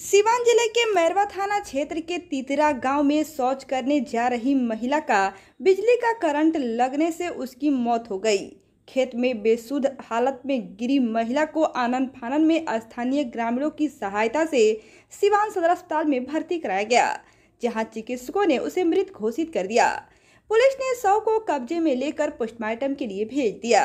सिवान जिले के मैरवा थाना क्षेत्र के तीतरा गांव में शौच करने जा रही महिला का बिजली का करंट लगने से उसकी मौत हो गई खेत में बेसुध हालत में गिरी महिला को आनंद फानन में स्थानीय ग्रामीणों की सहायता से सिवान सदर अस्पताल में भर्ती कराया गया जहां चिकित्सकों ने उसे मृत घोषित कर दिया पुलिस ने शव को कब्जे में लेकर पोस्टमार्टम के लिए भेज दिया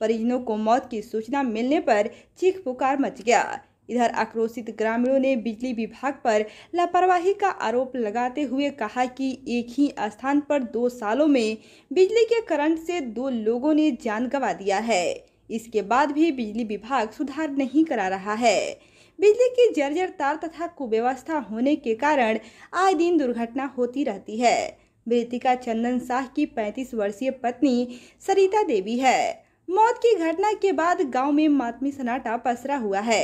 परिजनों को मौत की सूचना मिलने पर चीख पुकार मच गया इधर आक्रोशित ग्रामीणों ने बिजली विभाग पर लापरवाही का आरोप लगाते हुए कहा कि एक ही स्थान पर दो सालों में बिजली के करंट से दो लोगों ने जान गंवा दिया है इसके बाद भी बिजली विभाग सुधार नहीं करा रहा है बिजली की जर्जर तार तथा कुव्यवस्था होने के कारण आए दिन दुर्घटना होती रहती है मृतिका चंदन शाह की 35 वर्षीय पत्नी सरिता देवी है मौत की घटना के बाद गांव में मातमी सन्नाटा पसरा हुआ है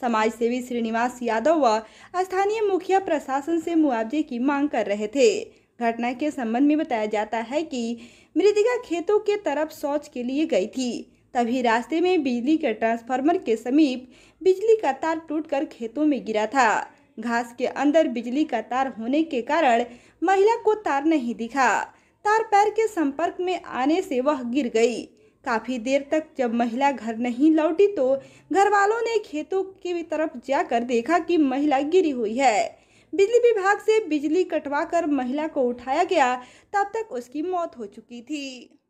समाज सेवी श्रीनिवास यादव व स्थानीय मुखिया प्रशासन से मुआवजे की मांग कर रहे थे घटना के संबंध में बताया जाता है कि मृतिका खेतों के तरफ शौच के लिए गई थी तभी रास्ते में बिजली के ट्रांसफार्मर के समीप बिजली का तार टूटकर खेतों में गिरा था घास के अंदर बिजली का तार होने के कारण महिला को तार नहीं दिखा तार पैर के संपर्क में आने से वह गिर गई काफ़ी देर तक जब महिला घर नहीं लौटी तो घर वालों ने खेतों की तरफ जाकर देखा कि महिला गिरी हुई है बिजली विभाग से बिजली कटवा कर महिला को उठाया गया तब तक उसकी मौत हो चुकी थी